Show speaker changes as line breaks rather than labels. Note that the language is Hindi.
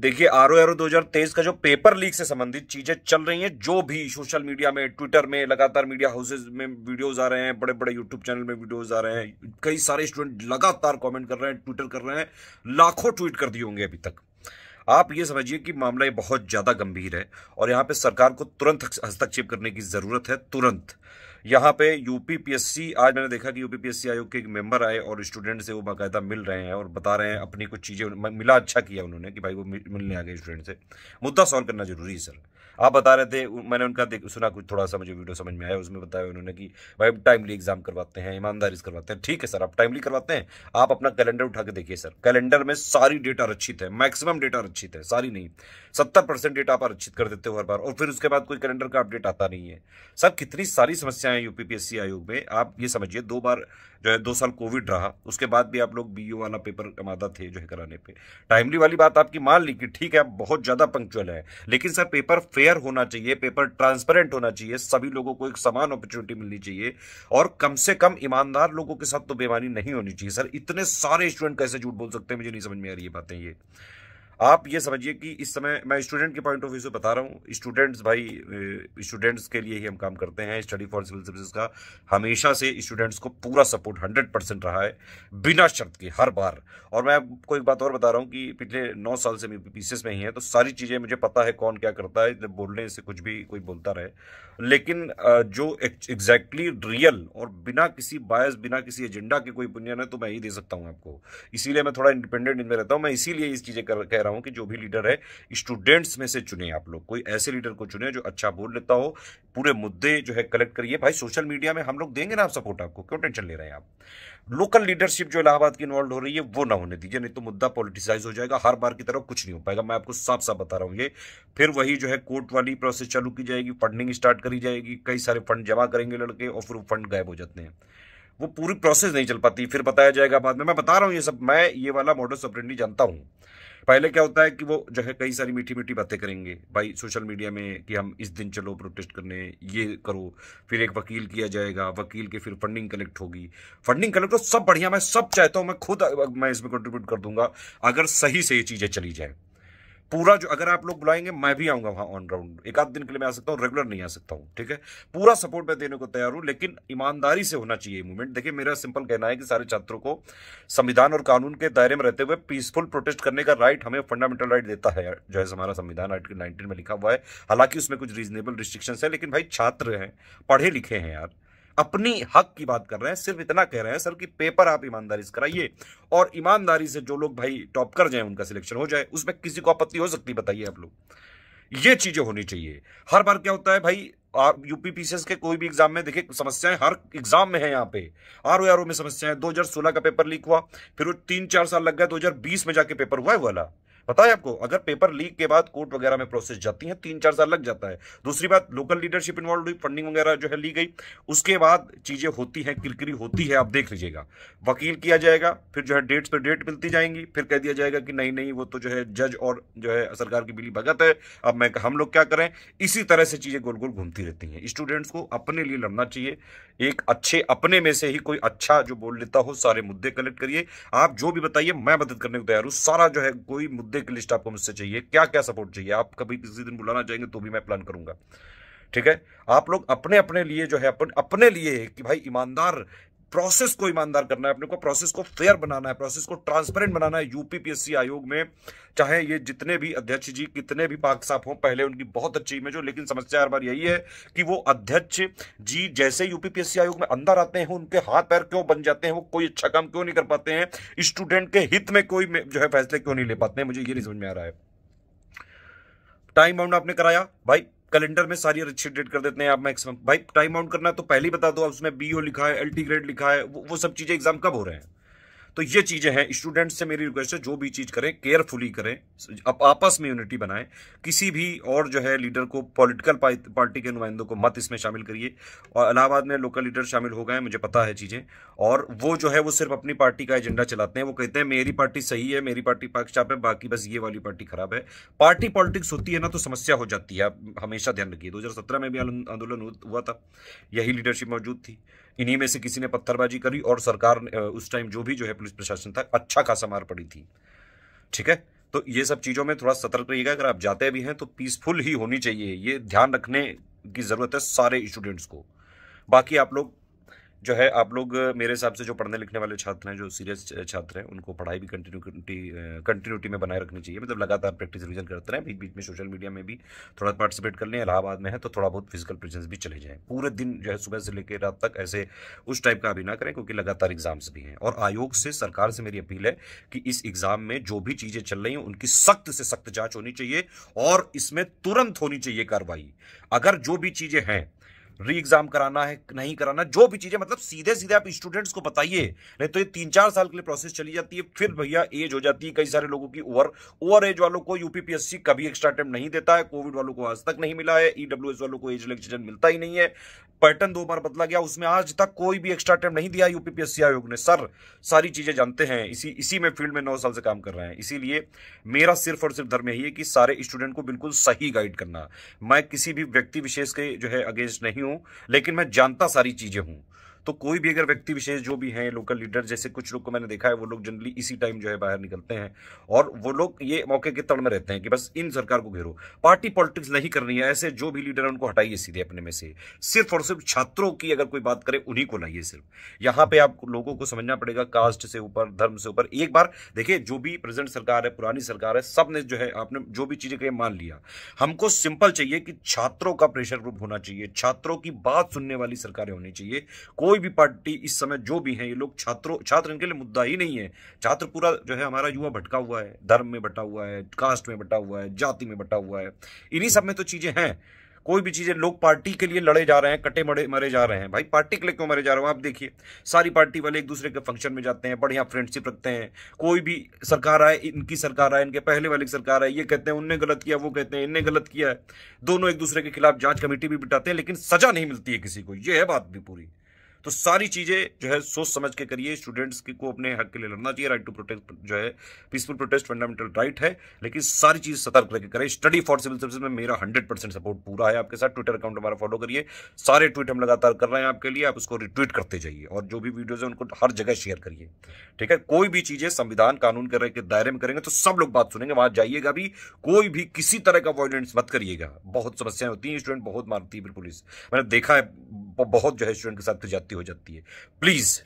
देखिए आर ओ दो हजार तेईस का जो पेपर लीक से संबंधित चीजें चल रही हैं जो भी सोशल मीडिया में ट्विटर में लगातार मीडिया हाउसेज में वीडियोज आ रहे हैं बड़े बड़े यूट्यूब चैनल में वीडियोज आ रहे हैं कई सारे स्टूडेंट लगातार कमेंट कर रहे हैं ट्विटर कर रहे हैं लाखों ट्वीट कर दिए होंगे अभी तक आप ये समझिए कि मामला ये बहुत ज़्यादा गंभीर है और यहाँ पे सरकार को तुरंत हस्तक्षेप करने की ज़रूरत है तुरंत यहाँ पे यूपीपीएससी आज मैंने देखा कि यूपीपीएससी आयोग के एक मेंबर आए और स्टूडेंट से वो बाकायदा मिल रहे हैं और बता रहे हैं अपनी कुछ चीज़ें मिला अच्छा किया उन्होंने कि भाई वो मिलने आ गए स्टूडेंट से मुद्दा सॉल्व करना जरूरी है सर आप बता रहे थे मैंने उनका देख सुना कुछ थोड़ा सा मुझे वीडियो समझ में आया उसमें बताया उन्होंने कि भाई टाइमली एग्जाम करवाते हैं ईमानदारी से करवाते हैं ठीक है सर आप टाइमली करवाते हैं आप अपना कैलेंडर उठा के देखिए सर कैलेंडर में सारी डेटा रक्षित है मैक्सिमम डेटा रक्षित है सारी नहीं सत्तर परसेंट डेटा आप रक्षित कर देते हो हर बार और फिर उसके बाद कोई कैलेंडर का अपडेट आता नहीं है सर कितनी सारी समस्या समस्या है यूपीपीएससी आयोग में आप ये समझिए दो बार जो है दो साल कोविड रहा उसके बाद भी आप लोग बीयू वाला पेपर कमादा थे जो है कराने पे टाइमली वाली बात आपकी मान ली कि ठीक है आप बहुत ज़्यादा पंक्चुअल है लेकिन सर पेपर फेयर होना चाहिए पेपर ट्रांसपेरेंट होना चाहिए सभी लोगों को एक समान अपॉर्चुनिटी मिलनी चाहिए और कम से कम ईमानदार लोगों के साथ तो बेमानी नहीं होनी चाहिए सर इतने सारे स्टूडेंट कैसे झूठ बोल सकते हैं मुझे नहीं समझ में आ रही है बातें ये आप ये समझिए कि इस समय मैं स्टूडेंट के पॉइंट ऑफ व्यू से बता रहा हूँ स्टूडेंट्स भाई स्टूडेंट्स के लिए ही हम काम करते हैं स्टडी फॉर सिविल सर्विसेज का हमेशा से स्टूडेंट्स को पूरा सपोर्ट हंड्रेड परसेंट रहा है बिना शर्त के हर बार और मैं आपको एक बात और बता रहा हूँ कि पिछले नौ साल से मैं पी में ही है तो सारी चीज़ें मुझे पता है कौन क्या करता है बोलने से कुछ भी कोई बोलता रहे लेकिन जो एग्जैक्टली रियल और बिना किसी बायस बिना किसी एजेंडा के कोई पुनियन है तो मैं यही दे सकता हूँ आपको इसीलिए मैं थोड़ा इंडिपेंडेंट इनमें रहता हूँ मैं इसीलिए इस चीज़ें कह रहा रहा हूँ कि जो भी लीडर है स्टूडेंट्स में से चुने आप लोग कोई ऐसे लीडर को चुने जो अच्छा बोल लेता हो पूरे मुद्दे जो है कलेक्ट करिए भाई सोशल मीडिया में हम लोग देंगे ना आप सपोर्ट आपको क्यों टेंशन ले रहे हैं आप लोकल लीडरशिप जो इलाहाबाद की इन्वॉल्व हो रही है वो ना होने दीजिए नहीं तो मुद्दा पॉलिटिसाइज हो जाएगा हर बार की तरह कुछ नहीं हो पाएगा मैं आपको साफ साफ बता रहा हूँ ये फिर वही जो है कोर्ट वाली प्रोसेस चालू की जाएगी फंडिंग स्टार्ट करी जाएगी कई सारे फंड जमा करेंगे लड़के और फिर फंड गायब हो जाते हैं वो पूरी प्रोसेस नहीं चल पाती फिर बताया जाएगा बाद में मैं बता रहा हूँ ये सब मैं ये वाला मॉडल सपरेंडली जानता हूँ पहले क्या होता है कि वो जो है कई सारी मीठी मीठी बातें करेंगे भाई सोशल मीडिया में कि हम इस दिन चलो प्रोटेस्ट करने ये करो फिर एक वकील किया जाएगा वकील के फिर फंडिंग कलेक्ट होगी फंडिंग कलेक्ट हो सब बढ़िया मैं सब चाहता हूँ मैं खुद मैं इसमें कंट्रीब्यूट कर दूंगा अगर सही से ये चीज़ें चली जाए पूरा जो अगर आप लोग बुलाएंगे मैं भी आऊंगा वहां ऑन ग्राउंड एक आध दिन के लिए मैं आ सकता हूँ रेगुलर नहीं आ सकता हूँ ठीक है पूरा सपोर्ट मैं देने को तैयार हूँ लेकिन ईमानदारी से होना चाहिए मूवमेंट देखिए मेरा सिंपल कहना है कि सारे छात्रों को संविधान और कानून के दायरे में रहते हुए पीसफुल प्रोटेस्ट करने का राइट हमें फंडामेंटल राइट देता है जो है हमारा संविधान आर्टिकल नाइनटीन में लिखा हुआ है हालांकि उसमें कुछ रीजनेबल रिस्ट्रिक्शन है लेकिन भाई छात्र हैं पढ़े लिखे हैं यार अपनी हक की बात कर रहे हैं सिर्फ इतना कह रहे हैं सर कि पेपर आप ईमानदारी से कराइए और ईमानदारी से जो लोग भाई टॉप कर जाए उनका सिलेक्शन हो जाए उसमें किसी को आपत्ति हो सकती बताइए आप लोग ये चीजें होनी चाहिए हर बार क्या होता है भाई यूपी पीसीएस के कोई भी एग्जाम में देखिए समस्याएं हर एग्जाम में है यहाँ पे आर ओ आर ओ में समस्याएं दो हजार सोलह का पेपर लीक हुआ फिर वो तीन चार साल लग गया दो हजार बीस में जाके पेपर हुआ है वाला पता है आपको अगर पेपर लीक के बाद कोर्ट वगैरह में प्रोसेस जाती है तीन चार साल लग जाता है दूसरी बात लोकल लीडरशिप इन्वॉल्व हुई फंडिंग वगैरह जो है ली गई उसके बाद चीजें होती हैं किरकिरी होती है आप देख लीजिएगा वकील किया जाएगा फिर जो है डेट्स पर डेट मिलती जाएंगी फिर कह दिया जाएगा कि नहीं नहीं वो तो जो है जज और जो है सरकार की बिली भगत है अब मैं हम लोग क्या करें इसी तरह से चीजें गोल गोल घूमती रहती हैं स्टूडेंट्स को अपने लिए लड़ना चाहिए एक अच्छे अपने में से ही कोई अच्छा जो बोल लेता हो सारे मुद्दे कलेक्ट करिए आप जो भी बताइए मैं मदद करने को तैयार हूँ सारा जो है कोई मुद्दे मुद्दे की लिस्ट आपको मुझसे चाहिए क्या क्या सपोर्ट चाहिए आप कभी किसी दिन बुलाना चाहेंगे तो भी मैं प्लान करूंगा ठीक है आप लोग अपने अपने लिए जो है अपन अपने लिए कि भाई ईमानदार प्रोसेस को ईमानदार करना है अपने को प्रोसेस को फेयर बनाना है प्रोसेस को ट्रांसपेरेंट बनाना है यूपीपीएससी आयोग में चाहे ये जितने भी अध्यक्ष जी कितने भी पाक साफ हों पहले उनकी बहुत अच्छी इमेज हो लेकिन समस्या हर बार यही है कि वो अध्यक्ष जी जैसे यूपीपीएससी आयोग में अंदर आते हैं उनके हाथ पैर क्यों बन जाते हैं वो कोई अच्छा काम क्यों नहीं कर पाते हैं स्टूडेंट के हित में कोई जो है फैसले क्यों नहीं ले पाते हैं मुझे ये नहीं समझ में आ रहा है टाइम बाउंड आपने कराया भाई कैलेंडर में सारी अच्छी डेट कर देते हैं आप मैक्सिमम भाई टाइम आउट करना तो पहले ही बता दो उसमें बी ओ लिखा है एल ग्रेड लिखा है वो, वो सब चीजें एग्जाम कब हो रहे हैं तो ये चीज़ें हैं स्टूडेंट्स से मेरी रिक्वेस्ट है जो भी चीज़ करें केयरफुली करें आप आपस में यूनिटी बनाएं किसी भी और जो है लीडर को पॉलिटिकल पार्टी के नुमाइंदों को मत इसमें शामिल करिए और इलाहाबाद में लोकल लीडर शामिल हो गए मुझे पता है चीज़ें और वो जो है वो सिर्फ अपनी पार्टी का एजेंडा चलाते हैं वो कहते हैं मेरी पार्टी सही है मेरी पार्टी पाकचाप है बाकी बस ये वाली पार्टी खराब है पार्टी पॉलिटिक्स होती है ना तो समस्या हो जाती है आप हमेशा ध्यान रखिए दो में भी आंदोलन हुआ था यही लीडरशिप मौजूद थी इन्हीं में से किसी ने पत्थरबाजी करी और सरकार उस टाइम जो भी जो है पुलिस प्रशासन था अच्छा खासा मार पड़ी थी ठीक है तो ये सब चीज़ों में थोड़ा सतर्क रहिएगा अगर आप जाते भी हैं तो पीसफुल ही होनी चाहिए ये ध्यान रखने की ज़रूरत है सारे स्टूडेंट्स को बाकी आप लोग जो है आप लोग मेरे हिसाब से जो पढ़ने लिखने वाले छात्र हैं जो सीरियस छात्र हैं उनको पढ़ाई भी कंटिन्यूटी कंटिन्यूटी में बनाए रखनी चाहिए मतलब लगातार प्रैक्टिस रिविजन करते रहें बीच बीच में सोशल मीडिया में भी थोड़ा पार्टिसिपेट कर लें इलाहाबाद में है तो थोड़ा बहुत फिजिकल प्रेजेंस भी चले जाएँ पूरे दिन जो है सुबह से लेकर रात तक ऐसे उस टाइप का भी ना करें क्योंकि लगातार एग्जाम्स भी हैं और आयोग से सरकार से मेरी अपील है कि इस एग्जाम में जो भी चीज़ें चल रही हैं उनकी सख्त से सख्त जाँच होनी चाहिए और इसमें तुरंत होनी चाहिए कार्रवाई अगर जो भी चीज़ें हैं री एग्जाम कराना है नहीं कराना जो भी चीजें मतलब सीधे सीधे आप स्टूडेंट्स को बताइए नहीं तो ये तीन चार साल के लिए प्रोसेस चली जाती है फिर भैया एज हो जाती है कई सारे लोगों की ओवर ओवर एज वालों को यूपीपीएससी कभी एक्स्ट्रा टाइम नहीं देता है कोविड वालों को आज तक नहीं मिला है ईडब्ल्यू e वालों को एज इलेक्शन मिलता ही नहीं है पैटर्न दो बार बदला गया उसमें आज तक कोई भी एक्स्ट्रा टाइम नहीं दिया यूपीपीएससी आयोग ने सर सारी चीजें जानते हैं इसी इसी में फील्ड में नौ साल से काम कर रहे हैं इसीलिए मेरा सिर्फ और सिर्फ धर्म यही है कि सारे स्टूडेंट को बिल्कुल सही गाइड करना मैं किसी भी व्यक्ति विशेष के जो है अगेंस्ट नहीं हूं लेकिन मैं जानता सारी चीज़ें हूं तो कोई भी अगर व्यक्ति विशेष जो भी है लोकल लीडर जैसे कुछ लोग को मैंने देखा है वो लोग जनरली इसी टाइम जो है बाहर निकलते हैं और वो लोग ये मौके के तड़ में रहते हैं कि बस इन सरकार को घेरो पार्टी पॉलिटिक्स नहीं करनी है ऐसे जो भी लीडर है उनको हटाइए सीधे अपने में से सिर्फ और सिर्फ छात्रों की अगर कोई बात करे उन्हीं को लाइए सिर्फ यहां पर आप लोगों को समझना पड़ेगा कास्ट से ऊपर धर्म से ऊपर एक बार देखिए जो भी प्रेजेंट सरकार है पुरानी सरकार है सब ने जो है आपने जो भी चीजें कहीं मान लिया हमको सिंपल चाहिए कि छात्रों का प्रेशर ग्रुप होना चाहिए छात्रों की बात सुनने वाली सरकारें होनी चाहिए कोई कोई भी पार्टी इस समय जो भी है ये लोग छात्रों छात्र इनके लिए मुद्दा ही नहीं है छात्र पूरा जो है हमारा युवा भटका हुआ है धर्म में बटा हुआ है कास्ट में बटा हुआ है जाति में बटा हुआ है इन्हीं सब में तो चीज़ें हैं कोई भी चीज़ें लोग पार्टी के लिए लड़े जा रहे हैं कटे मरे मरे जा रहे हैं भाई पार्टी के लिए क्यों मरे जा रहे हो आप देखिए सारी पार्टी वाले एक दूसरे के फंक्शन में जाते हैं बढ़िया फ्रेंडशिप रखते हैं कोई भी सरकार आए इनकी सरकार आए इनके पहले वाले की सरकार आए ये कहते हैं उनने गलत किया वो कहते हैं इनने गलत किया है दोनों एक दूसरे के खिलाफ जांच कमेटी भी बिटाते हैं लेकिन सजा नहीं मिलती है किसी को यह है बात भी पूरी तो सारी चीज़ें जो है सोच समझ के करिए स्टूडेंट्स को अपने हक के लिए लड़ना चाहिए राइट टू प्रोटेक्ट जो है पीसफुल प्रोटेस्ट फंडामेंटल राइट है लेकिन सारी चीज़ सतर्क लेकर करें स्टडी फॉर सिविल सर्विस में मेरा हंड्रेड परसेंट सपोर्ट पूरा है आपके साथ ट्विटर अकाउंट हमारा फॉलो करिए सारे ट्वीट हम लगातार कर रहे हैं आपके लिए आप उसको रिट्वीट करते जाइए और जो भी वीडियोज़ है उनको हर जगह शेयर करिए ठीक है कोई भी चीज़ें संविधान कानून कर के दायरे में करेंगे तो सब लोग बात सुनेंगे वहां जाइएगा भी कोई भी किसी तरह का अवॉइडेंस मत करिएगा बहुत समस्याएं होती हैं स्टूडेंट बहुत मारती है पुलिस मैंने देखा है बहुत जो है स्टूडेंट के साथ जाती हो जाती है प्लीज़